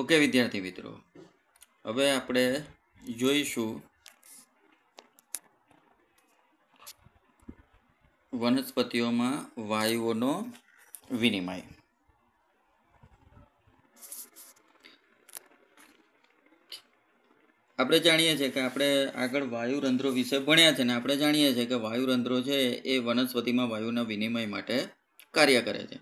okay વિદ્યાર્થી મિત્રો હવે આપણે જોઈશું વનસ્પતિઓમાં વાયુઓનો વિનિમય આપણે જાણીએ છીએ કે આપણે આગળ વાયુરંધ્રો વિશે ભણ્યા છે ને આપણે જાણીએ છીએ કે વાયુરંધ્રો છે એ વનસ્પતિમાં વાયુના વિનિમય માટે કાર્ય કરે છે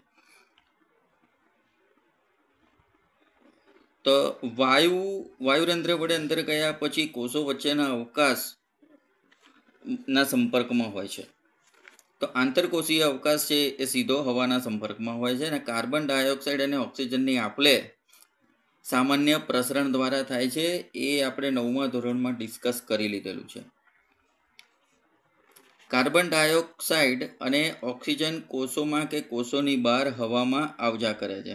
તો વાયુ વાયુરંધ્ર વડે અંદર ગયા પછી કોષો વચ્ચેના અવકાશ ના સંપર્કમાં હોય છે તો આંતરકોષીય અવકાશ છે એ સીધો હવાના સંપર્કમાં હોય છે અને કાર્બન ડાયોક્સાઇડ અને ઓક્સિજનની આપલે સામાન્ય પ્રસરણ દ્વારા થાય છે એ આપણે નવમા ધોરણમાં ડિસ્કસ કરી લીધેલું છે કાર્બન ડાયોક્સાઇડ અને ઓક્સિજન કોષોમાં કે કોષોની બહાર હવામાં આવજા કરે છે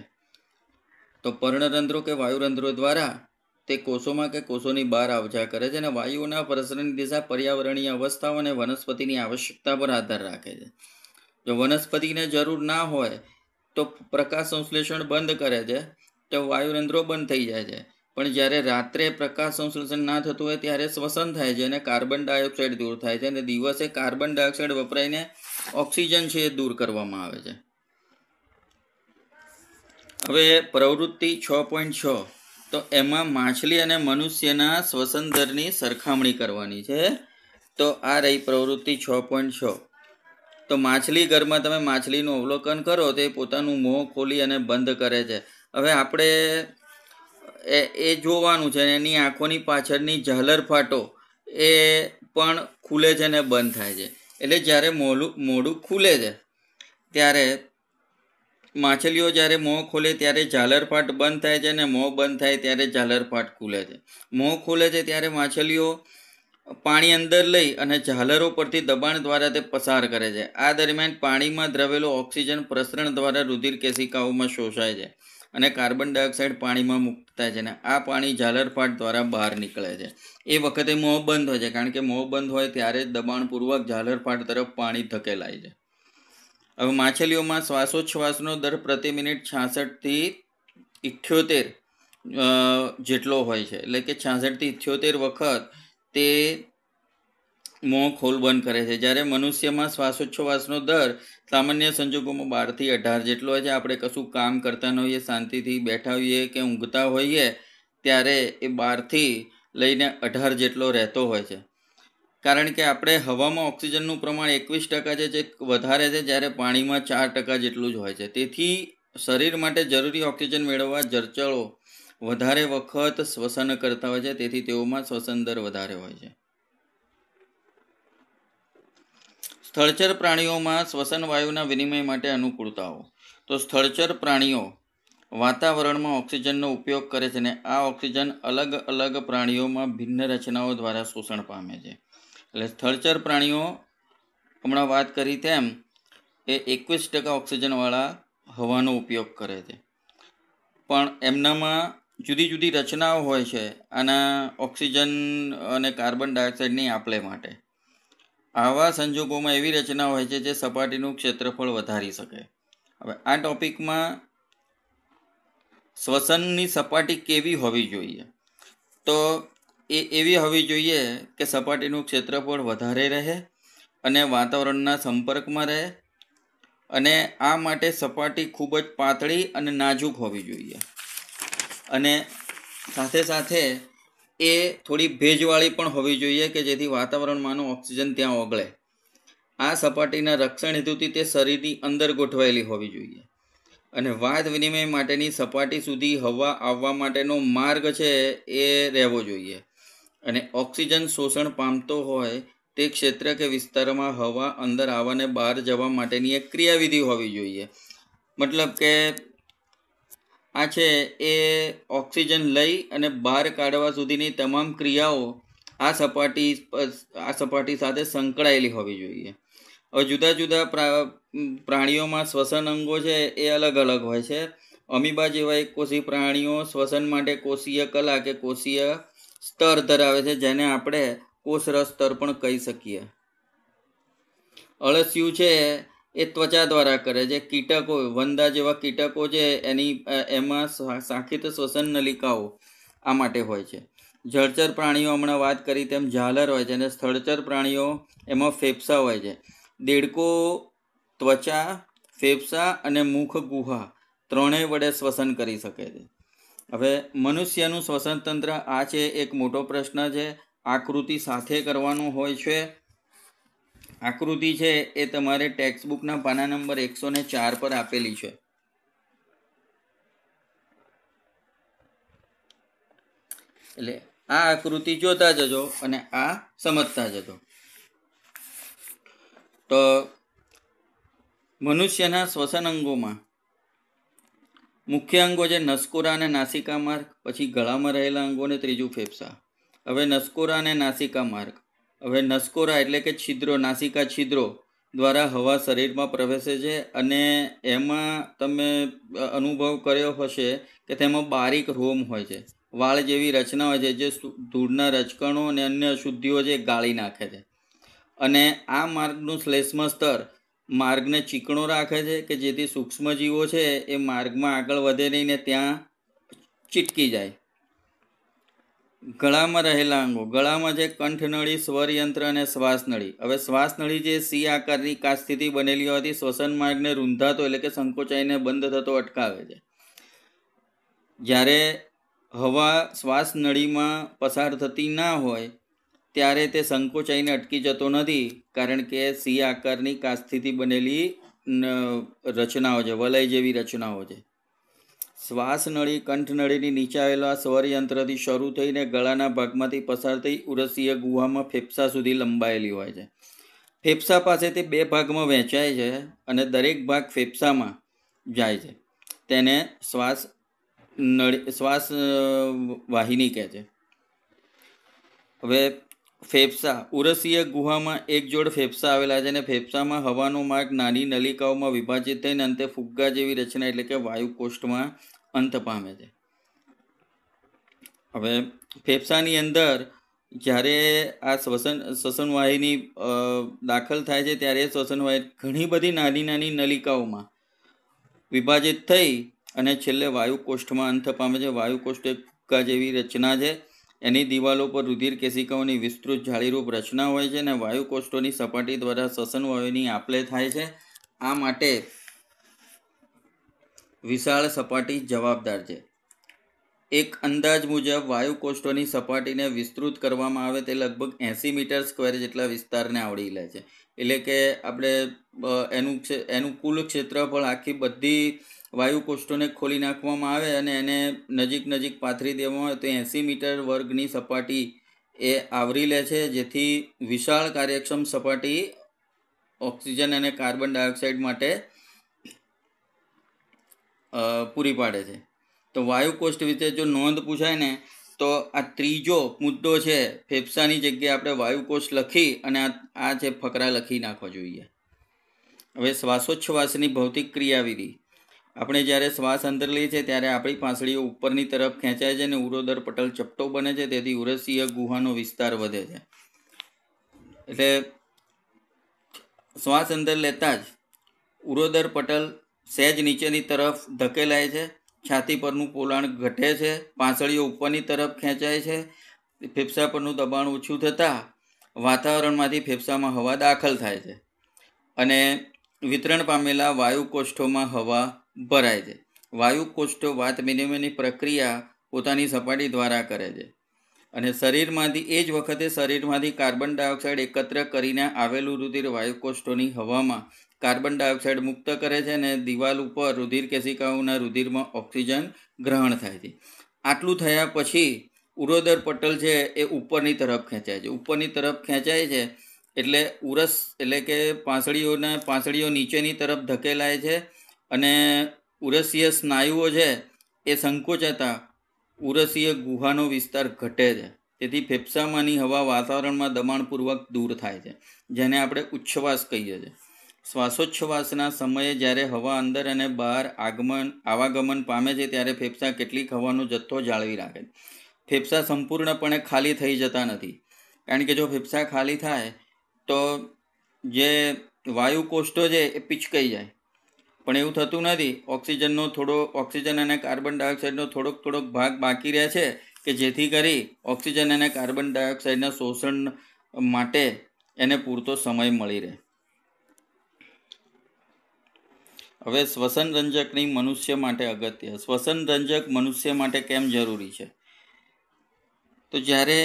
તો પર્ણરંધ્રો કે વાયુરંધ્રો દ્વારા તે કોષોમાં કે કોષોની બહાર આવજા કરે છે અને વાયુઓના પ્રસરણની દિશા પર્યાવરણીય અવસ્થાઓ અને વનસ્પતિની આવશ્યકતા પર આધાર રાખે છે જો વનસ્પતિને જરૂર ના હોય તો પ્રકાશ સંશ્લેષણ બંધ કરે છે તો વાયુરંધ્રો બંધ થઈ જાય છે પણ જ્યારે રાત્રે પ્રકાશ સંશ્લેષણ ના થતું હોય ત્યારે શ્વસન થાય છે અને કાર્બન ડાયોક્સાઇડ દૂર થાય છે અને દિવસે કાર્બન ડાયોક્સાઇડ વપરાઈને ઓક્સિજન છે એ દૂર કરવામાં આવે છે હવે પ્રવૃત્તિ છ પોઈન્ટ છ તો એમાં માછલી અને મનુષ્યના શ્વસન દરની સરખામણી કરવાની છે તો આ રહી પ્રવૃત્તિ છ પોઈન્ટ છ તો માછલી ઘરમાં તમે માછલીનું અવલોકન કરો તો એ પોતાનું મોં ખોલી અને બંધ કરે છે હવે આપણે એ એ જોવાનું છે એની આંખોની પાછળની ઝાલર ફાટો એ પણ ખુલે છે ને બંધ થાય છે એટલે જ્યારે મોલું મોડું ખુલે છે ત્યારે માછલીઓ જ્યારે મોં ખોલે ત્યારે ઝાલરપાટ બંધ થાય છે અને મોં બંધ થાય ત્યારે ઝાલરપાટ ખુલે છે મોં ખોલે છે ત્યારે માછલીઓ પાણી અંદર લઈ અને ઝાલરો પરથી દબાણ દ્વારા તે પસાર કરે છે આ દરમિયાન પાણીમાં દ્રવેલો ઓક્સિજન પ્રસરણ દ્વારા રુધિર કેશિકાઓમાં શોષાય છે અને કાર્બન ડાયોક્સાઇડ પાણીમાં મુક્ત થાય છે અને આ પાણી ઝાલરફાટ દ્વારા બહાર નીકળે છે એ વખતે મોં બંધ હોય છે કારણ કે મોં બંધ હોય ત્યારે દબાણપૂર્વક ઝાલરફાટ તરફ પાણી ધકેલાય છે હવે માછલીઓમાં શ્વાસોચ્છવાસનો દર પ્રતિ મિનિટ છાસઠથી ઇઠ્યોતેર જેટલો હોય છે એટલે કે છાસઠથી ઇઠ્યોતેર વખત તે મોં ખોલ બંધ કરે છે જ્યારે મનુષ્યમાં શ્વાસોચ્છવાસનો દર સામાન્ય સંજોગોમાં બારથી અઢાર જેટલો હોય છે આપણે કશું કામ કરતા ન હોઈએ શાંતિથી બેઠા હોઈએ કે ઊંઘતા હોઈએ ત્યારે એ બારથી લઈને અઢાર જેટલો રહેતો હોય છે કારણ કે આપણે હવામાં ઓક્સિજનનું પ્રમાણ એકવીસ ટકા છે જે વધારે છે જ્યારે પાણીમાં ચાર ટકા જેટલું જ હોય છે તેથી શરીર માટે જરૂરી ઓક્સિજન મેળવવા જળચળો વધારે વખત શ્વસન કરતા હોય છે તેથી તેઓમાં શ્વસન દર વધારે હોય છે સ્થળચર પ્રાણીઓમાં શ્વસન વાયુના વિનિમય માટે અનુકૂળતાઓ તો સ્થળચર પ્રાણીઓ વાતાવરણમાં ઓક્સિજનનો ઉપયોગ કરે છે અને આ ઓક્સિજન અલગ અલગ પ્રાણીઓમાં ભિન્ન રચનાઓ દ્વારા શોષણ પામે છે એટલે સ્થળચર પ્રાણીઓ હમણાં વાત કરી તેમ એ એકવીસ ટકા ઓક્સિજનવાળા હવાનો ઉપયોગ કરે છે પણ એમનામાં જુદી જુદી રચનાઓ હોય છે આના ઓક્સિજન અને કાર્બન ડાયોક્સાઇડની આપલે માટે આવા સંજોગોમાં એવી રચના હોય છે જે સપાટીનું ક્ષેત્રફળ વધારી શકે હવે આ ટોપિકમાં શ્વસનની સપાટી કેવી હોવી જોઈએ તો એ એવી હોવી જોઈએ કે સપાટીનું ક્ષેત્રફળ વધારે રહે અને વાતાવરણના સંપર્કમાં રહે અને આ માટે સપાટી ખૂબ જ પાતળી અને નાજુક હોવી જોઈએ અને સાથે સાથે એ થોડી ભેજવાળી પણ હોવી જોઈએ કે જેથી વાતાવરણમાંનું ઓક્સિજન ત્યાં ઓગળે આ સપાટીના રક્ષણ હેતુથી તે શરીરની અંદર ગોઠવાયેલી હોવી જોઈએ અને વાત વિનિમય માટેની સપાટી સુધી હવા આવવા માટેનો માર્ગ છે એ રહેવો જોઈએ અને ઓક્સિજન શોષણ પામતો હોય તે ક્ષેત્ર કે વિસ્તારમાં હવા અંદર આવવાને બહાર જવા માટેની એક ક્રિયાવિધિ હોવી જોઈએ મતલબ કે આ છે એ ઓક્સિજન લઈ અને બહાર કાઢવા સુધીની તમામ ક્રિયાઓ આ સપાટી આ સપાટી સાથે સંકળાયેલી હોવી જોઈએ હવે જુદા જુદા પ્રાણીઓમાં શ્વસન અંગો છે એ અલગ અલગ હોય છે અમીબા જેવા એક કોષી પ્રાણીઓ શ્વસન માટે કોષીય કલા કે કોષીય સ્તર ધરાવે છે જેને આપણે કોષરસ સ્તર પણ કહી શકીએ અળસિયું છે એ ત્વચા દ્વારા કરે છે કીટકો વંદા જેવા કીટકો છે એની એમાં શાખિત શ્વસન નલિકાઓ આ માટે હોય છે જળચર પ્રાણીઓ હમણાં વાત કરી તેમ ઝાલર હોય છે અને સ્થળચર પ્રાણીઓ એમાં ફેફસા હોય છે દેડકો ત્વચા ફેફસા અને મુખ ગુહા ત્રણેય વડે શ્વસન કરી શકે છે હવે મનુષ્યનું શ્વસનતંત્ર આ છે એક મોટો પ્રશ્ન છે આકૃતિ સાથે કરવાનું હોય છે આકૃતિ છે એ તમારે ટેક્સ્ટબુકના પાના નંબર એકસો ને ચાર પર આપેલી છે એટલે આ આકૃતિ જોતા જજો અને આ સમજતા જજો તો મનુષ્યના શ્વસન અંગોમાં મુખ્ય અંગો છે નસકોરા અને નાસિકા માર્ગ પછી ગળામાં રહેલા અંગો અને ત્રીજું ફેફસા હવે નસકોરા અને નાસિકા માર્ગ હવે નસકોરા એટલે કે છિદ્રો નાસિકા છિદ્રો દ્વારા હવા શરીરમાં પ્રવેશે છે અને એમાં તમે અનુભવ કર્યો હશે કે તેમાં બારીક રોમ હોય છે વાળ જેવી રચના હોય છે જે ધૂળના રચકણો અને અન્ય અશુદ્ધિઓ જે ગાળી નાખે છે અને આ માર્ગનું શ્લેષ્મ સ્તર માર્ગને ચીકણો રાખે છે કે જેથી સૂક્ષ્મજીવો છે એ માર્ગમાં આગળ વધે નહીં ને ત્યાં ચીટકી જાય ગળામાં રહેલા અંગો ગળામાં છે કંઠનળી સ્વરયંત્ર અને શ્વાસનળી હવે શ્વાસનળી જે સી આકારની કાસ્થિતિ બનેલી હોવાથી શ્વસન માર્ગને રૂંધાતો એટલે કે સંકોચાઈને બંધ થતો અટકાવે છે જ્યારે હવા શ્વાસનળીમાં પસાર થતી ના હોય ત્યારે તે સંકોચ સંકોચાઈને અટકી જતો નથી કારણ કે સિંહ આકારની કાસ્થિથી બનેલી રચનાઓ છે વલય જેવી રચનાઓ છે શ્વાસનળી કંઠનળીની આવેલા સ્વરયંત્રથી શરૂ થઈને ગળાના ભાગમાંથી પસાર થઈ ઉરસીય ગુહામાં ફેફસા સુધી લંબાયેલી હોય છે ફેફસા પાસે તે બે ભાગમાં વહેંચાય છે અને દરેક ભાગ ફેફસામાં જાય છે તેને શ્વાસ નળી શ્વાસ વાહિની કહે છે હવે ફેફસા ઉરસીય ગુહામાં એક જોડ ફેફસા આવેલા છે અને ફેફસામાં હવાનો માર્ગ નાની નલિકાઓમાં વિભાજિત થઈને અંતે ફુગ્ગા જેવી રચના એટલે કે વાયુકોષ્ઠમાં અંત પામે છે હવે ફેફસાની અંદર જ્યારે આ શ્વસન શ્વસનવાહિની દાખલ થાય છે ત્યારે એ શ્વસનવાહિની ઘણી બધી નાની નાની નલિકાઓમાં વિભાજિત થઈ અને છેલ્લે વાયુકોષ્ઠમાં અંત પામે છે વાયુકોષ્ઠ એક ફુગ્ગા જેવી રચના છે એની દિવાલો પર રુધિર કેશિકાઓની વિસ્તૃત જાળીરૂપ રચના હોય છે અને વાયુકોષ્ઠોની સપાટી દ્વારા શ્વસન વાયુની આપલે થાય છે આ માટે વિશાળ સપાટી જવાબદાર છે એક અંદાજ મુજબ વાયુકોષ્ઠોની સપાટીને વિસ્તૃત કરવામાં આવે તે લગભગ એંસી મીટર સ્ક્વેર જેટલા વિસ્તારને આવડી લે છે એટલે કે આપણે એનું એનું કુલ ક્ષેત્રફળ આખી બધી વાયુકોષ્ઠોને ખોલી નાખવામાં આવે અને એને નજીક નજીક પાથરી દેવામાં આવે તો એંસી મીટર વર્ગની સપાટી એ આવરી લે છે જેથી વિશાળ કાર્યક્ષમ સપાટી ઓક્સિજન અને કાર્બન ડાયોક્સાઇડ માટે પૂરી પાડે છે તો વાયુકોષ્ઠ વિશે જો નોંધ પૂછાય ને તો આ ત્રીજો મુદ્દો છે ફેફસાની જગ્યાએ આપણે વાયુકોષ લખી અને આ છે ફકરા લખી નાખવા જોઈએ હવે શ્વાસોચ્છવાસની ભૌતિક ક્રિયાવિધિ આપણે જ્યારે શ્વાસ અંદર લઈએ છીએ ત્યારે આપણી પાંસળીઓ ઉપરની તરફ ખેંચાય છે અને ઉરોદર પટલ ચપટો બને છે તેથી ઉરસીય ગુહાનો વિસ્તાર વધે છે એટલે શ્વાસ અંદર લેતા જ ઉરોદર પટલ સહેજ નીચેની તરફ ધકેલાય છે છાતી પરનું પોલાણ ઘટે છે પાંસળીઓ ઉપરની તરફ ખેંચાય છે ફેફસા પરનું દબાણ ઓછું થતાં વાતાવરણમાંથી ફેફસામાં હવા દાખલ થાય છે અને વિતરણ પામેલા વાયુકોષ્ઠોમાં હવા ભરાય છે વાયુકોષ્ઠો વાત વિનિમયની પ્રક્રિયા પોતાની સપાટી દ્વારા કરે છે અને શરીરમાંથી એ જ વખતે શરીરમાંથી કાર્બન ડાયોક્સાઇડ એકત્ર કરીને આવેલું રુધિર વાયુકોષ્ઠોની હવામાં કાર્બન ડાયોક્સાઇડ મુક્ત કરે છે અને દિવાલ ઉપર રુધિર કેશિકાઓના રુધિરમાં ઓક્સિજન ગ્રહણ થાય છે આટલું થયા પછી ઉરોદર પટલ છે એ ઉપરની તરફ ખેંચાય છે ઉપરની તરફ ખેંચાય છે એટલે ઉરસ એટલે કે પાંસળીઓને પાંસળીઓ નીચેની તરફ ધકેલાય છે અને ઉરસીય સ્નાયુઓ છે એ સંકોચાતા ઉરસીય ગુહાનો વિસ્તાર ઘટે છે તેથી ફેફસામાંની હવા વાતાવરણમાં દબાણપૂર્વક દૂર થાય છે જેને આપણે ઉચ્છવાસ કહીએ છીએ શ્વાસોચ્છવાસના સમયે જ્યારે હવા અંદર અને બહાર આગમન આવાગમન પામે છે ત્યારે ફેફસા કેટલીક હવાનો જથ્થો જાળવી રાખે ફેફસા સંપૂર્ણપણે ખાલી થઈ જતા નથી કારણ કે જો ફેફસા ખાલી થાય તો જે વાયુ કોષ્ટો છે એ પિચકાઈ જાય પણ એવું થતું નથી ઓક્સિજનનો થોડો ઓક્સિજન અને કાર્બન ડાયોક્સાઇડનો થોડોક થોડોક ભાગ બાકી રહે છે કે જેથી કરી ઓક્સિજન અને કાર્બન ડાયોક્સાઇડના શોષણ માટે એને પૂરતો સમય મળી રહે હવે શ્વસન રંજકની મનુષ્ય માટે અગત્ય શ્વસન રંજક મનુષ્ય માટે કેમ જરૂરી છે તો જ્યારે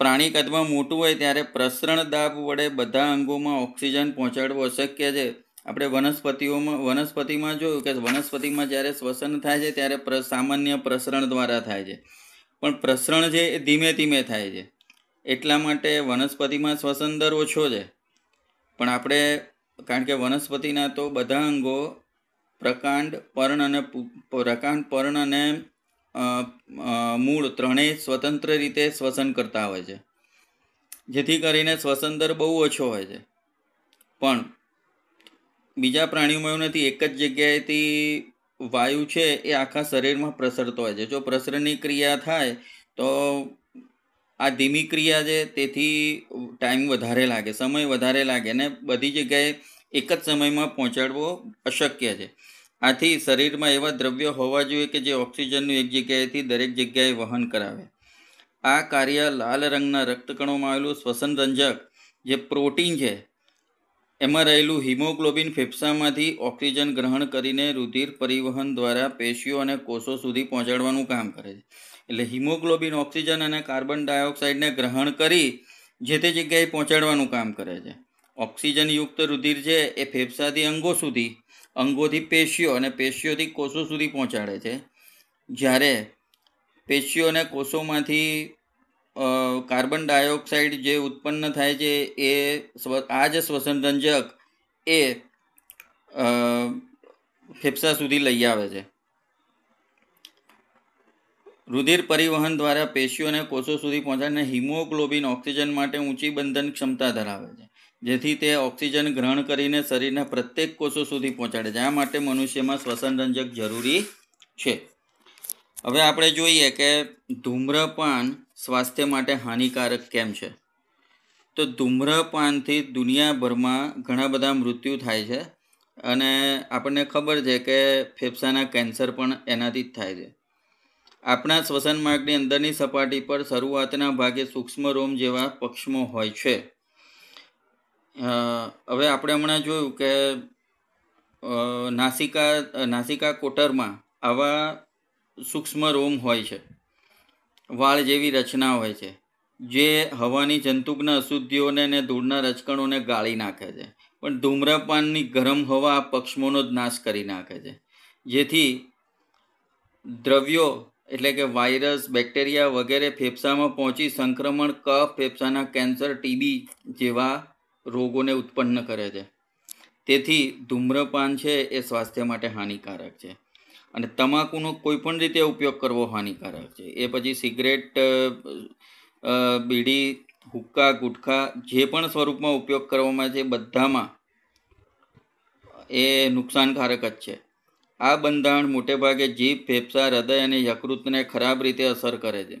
પ્રાણી કદમાં મોટું હોય ત્યારે પ્રસરણ દાબ વડે બધા અંગોમાં ઓક્સિજન પહોંચાડવું અશક્ય છે આપણે વનસ્પતિઓમાં વનસ્પતિમાં જોયું કે વનસ્પતિમાં જ્યારે શ્વસન થાય છે ત્યારે પ્ર સામાન્ય પ્રસરણ દ્વારા થાય છે પણ પ્રસરણ છે એ ધીમે ધીમે થાય છે એટલા માટે વનસ્પતિમાં શ્વસન દર ઓછો છે પણ આપણે કારણ કે વનસ્પતિના તો બધા અંગો પ્રકાંડ પર્ણ અને પ્રકાંડ પર્ણ અને મૂળ ત્રણેય સ્વતંત્ર રીતે શ્વસન કરતા હોય છે જેથી કરીને શ્વસન દર બહુ ઓછો હોય છે પણ બીજા પ્રાણીઓમાં એવું નથી એક જ જગ્યાએથી વાયુ છે એ આખા શરીરમાં પ્રસરતો હોય છે જો પ્રસરની ક્રિયા થાય તો આ ધીમી ક્રિયા છે તેથી ટાઈમ વધારે લાગે સમય વધારે લાગે અને બધી જગ્યાએ એક જ સમયમાં પહોંચાડવો અશક્ય છે આથી શરીરમાં એવા દ્રવ્યો હોવા જોઈએ કે જે ઓક્સિજનનું એક જગ્યાએથી દરેક જગ્યાએ વહન કરાવે આ કાર્ય લાલ રંગના રક્તકણોમાં આવેલું શ્વસન રંજક જે પ્રોટીન છે એમાં રહેલું હિમોગ્લોબિન ફેફસામાંથી ઓક્સિજન ગ્રહણ કરીને રુધિર પરિવહન દ્વારા પેશીઓ અને કોષો સુધી પહોંચાડવાનું કામ કરે છે એટલે હિમોગ્લોબિન ઓક્સિજન અને કાર્બન ડાયોક્સાઇડને ગ્રહણ કરી જે તે જગ્યાએ પહોંચાડવાનું કામ કરે છે ઓક્સિજનયુક્ત રુધિર છે એ ફેફસાથી અંગો સુધી અંગોથી પેશીઓ અને પેશીઓથી કોષો સુધી પહોંચાડે છે જ્યારે પેશીઓ અને કોષોમાંથી કાર્બન ડાયોક્સાઇડ જે ઉત્પન્ન થાય છે એ આ જ શ્વસનરંજક એ ફેફસા સુધી લઈ આવે છે રુધિર પરિવહન દ્વારા પેશીઓને કોષો સુધી પહોંચાડીને હિમોગ્લોબિન ઓક્સિજન માટે ઊંચી બંધન ક્ષમતા ધરાવે છે જેથી તે ઓક્સિજન ગ્રહણ કરીને શરીરના પ્રત્યેક કોષો સુધી પહોંચાડે છે આ માટે મનુષ્યમાં શ્વસનરંજક જરૂરી છે હવે આપણે જોઈએ કે ધૂમ્રપાન સ્વાસ્થ્ય માટે હાનિકારક કેમ છે તો ધૂમ્રપાનથી દુનિયાભરમાં ઘણા બધા મૃત્યુ થાય છે અને આપણને ખબર છે કે ફેફસાના કેન્સર પણ એનાથી જ થાય છે આપણા શ્વસન માર્ગની અંદરની સપાટી પર શરૂઆતના ભાગે સૂક્ષ્મ રોમ જેવા પક્ષમો હોય છે હવે આપણે હમણાં જોયું કે નાસિકા નાસિકા કોટરમાં આવા સૂક્ષ્મ રોમ હોય છે વાળ જેવી રચના હોય છે જે હવાની જંતુકના અશુદ્ધિઓને અને ધૂળના રચકણોને ગાળી નાખે છે પણ ધૂમ્રપાનની ગરમ હવા પક્ષમોનો જ નાશ કરી નાખે છે જેથી દ્રવ્યો એટલે કે વાયરસ બેક્ટેરિયા વગેરે ફેફસામાં પહોંચી સંક્રમણ કફ ફેફસાના કેન્સર ટીબી જેવા રોગોને ઉત્પન્ન કરે છે તેથી ધૂમ્રપાન છે એ સ્વાસ્થ્ય માટે હાનિકારક છે અને તમાકુનો કોઈ પણ રીતે ઉપયોગ કરવો હાનિકારક છે એ પછી સિગરેટ બીડી હુક્કા ગુટખા જે પણ સ્વરૂપમાં ઉપયોગ કરવામાં છે બધામાં એ નુકસાનકારક જ છે આ બંધારણ મોટેભાગે જીભ ફેફસા હૃદય અને યકૃતને ખરાબ રીતે અસર કરે છે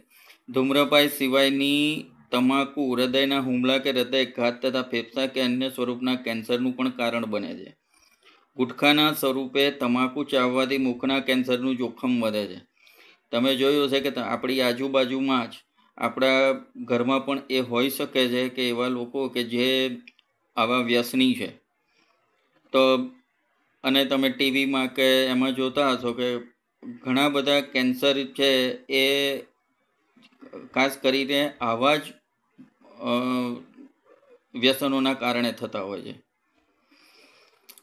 ધૂમ્રપાય સિવાયની તમાકુ હૃદયના હુમલા કે હૃદયઘાત તથા ફેફસા કે અન્ય સ્વરૂપના કેન્સરનું પણ કારણ બને છે ગુટખાના સ્વરૂપે તમાકુ ચાવવાથી મુખના કેન્સરનું જોખમ વધે છે તમે જોયું હશે કે આપણી આજુબાજુમાં જ આપણા ઘરમાં પણ એ હોઈ શકે છે કે એવા લોકો કે જે આવા વ્યસની છે તો અને તમે ટીવીમાં કે એમાં જોતા હશો કે ઘણા બધા કેન્સર છે એ ખાસ કરીને આવા જ વ્યસનોના કારણે થતા હોય છે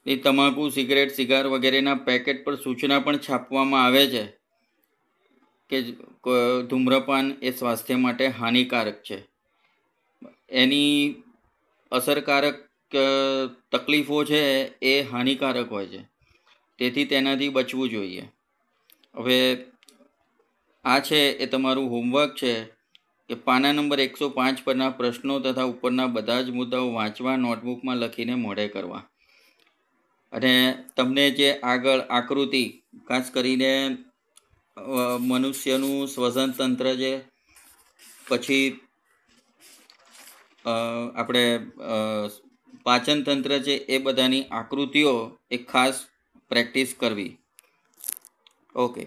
એ તમાકુ સિગરેટ સિગાર વગેરેના પેકેટ પર સૂચના પણ છાપવામાં આવે છે કે ધૂમ્રપાન એ સ્વાસ્થ્ય માટે હાનિકારક છે એની અસરકારક તકલીફો છે એ હાનિકારક હોય છે તેથી તેનાથી બચવું જોઈએ હવે આ છે એ તમારું હોમવર્ક છે કે પાના નંબર એકસો પાંચ પરના પ્રશ્નો તથા ઉપરના બધા જ મુદ્દાઓ વાંચવા નોટબુકમાં લખીને મોઢે કરવા અને તમને જે આગળ આકૃતિ ખાસ કરીને મનુષ્યનું શ્વસન તંત્ર છે પછી આપણે પાચન તંત્ર છે એ બધાની આકૃતિઓ એક ખાસ પ્રેક્ટિસ કરવી ઓકે